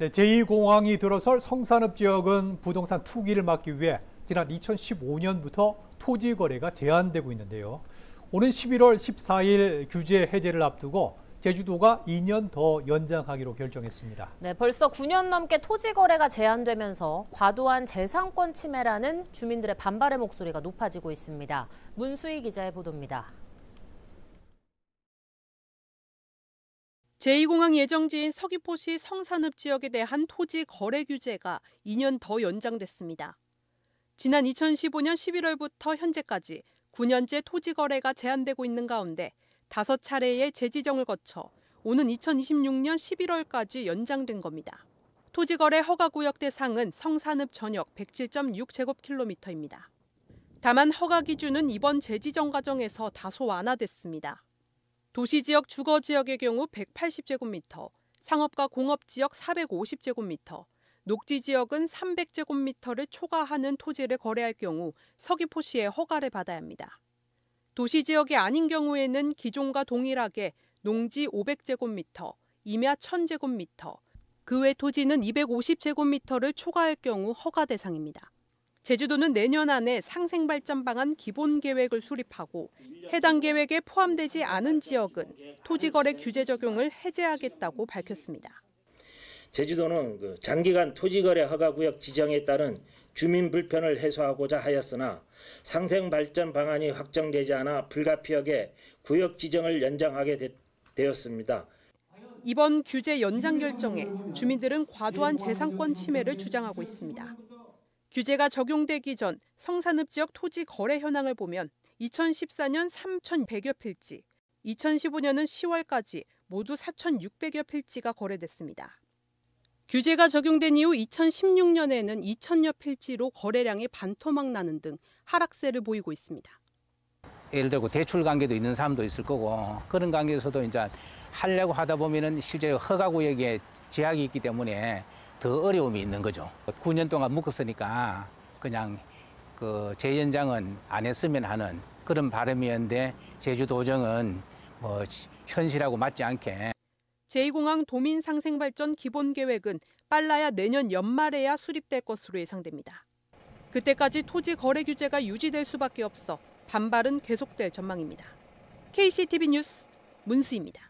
네, 제2공항이 들어설 성산업 지역은 부동산 투기를 막기 위해 지난 2015년부터 토지 거래가 제한되고 있는데요. 오는 11월 14일 규제 해제를 앞두고 제주도가 2년 더 연장하기로 결정했습니다. 네, 벌써 9년 넘게 토지 거래가 제한되면서 과도한 재산권 침해라는 주민들의 반발의 목소리가 높아지고 있습니다. 문수희 기자의 보도입니다. 제2공항 예정지인 서귀포시 성산읍 지역에 대한 토지 거래 규제가 2년 더 연장됐습니다. 지난 2015년 11월부터 현재까지 9년째 토지 거래가 제한되고 있는 가운데 5차례의 재지정을 거쳐 오는 2026년 11월까지 연장된 겁니다. 토지 거래 허가 구역 대상은 성산읍 전역 107.6제곱킬로미터입니다. 다만 허가 기준은 이번 재지정 과정에서 다소 완화됐습니다. 도시 지역 주거 지역의 경우 180제곱미터, 상업과 공업 지역 450제곱미터, 녹지 지역은 300제곱미터를 초과하는 토지를 거래할 경우 서귀포시의 허가를 받아야 합니다. 도시 지역이 아닌 경우에는 기존과 동일하게 농지 500제곱미터, 임야 1000제곱미터, 그 외 토지는 250제곱미터를 초과할 경우 허가 대상입니다. 제주도는 내년 안에 상생 발전 방안 기본 계획을 수립하고 해당 계획에 포함되지 않은 지역은 토지 거래 규제 적용을 해제하겠다고 밝혔습니다. 제주도는 그 장기간 토지 거래 허가 구역 지정에 따른 주민 불편을 해소하고자 하였으나 상생 발전 방안이 확정되지 않아 불가피하게 구역 지정을 연장하게 되, 되었습니다. 이번 규제 연장 결정에 주민들은 과도한 재산권 침해를 주장하고 있습니다. 규제가 적용되기 전 성산읍 지역 토지 거래 현황을 보면 2014년 3,100여 필지, 2015년은 10월까지 모두 4,600여 필지가 거래됐습니다. 규제가 적용된 이후 2016년에는 2,000여 필지로 거래량이 반토막 나는 등 하락세를 보이고 있습니다. 예를 들고 대출 관계도 있는 사람도 있을 거고 그런 관계에서도 이제 하려고 하다 보면은 실제 허가 구역에 제약이 있기 때문에 더 어려움이 있는 거죠. 9년 동안 묶었으니까 그냥 그 재연장은 안 했으면 하는 그런 바람이었는데 제주도정은 뭐 현실하고 맞지 않게. 제2공항 도민상생발전 기본계획은 빨라야 내년 연말에야 수립될 것으로 예상됩니다. 그때까지 토지 거래 규제가 유지될 수밖에 없어 반발은 계속될 전망입니다. KCTV 뉴스 문수입니다.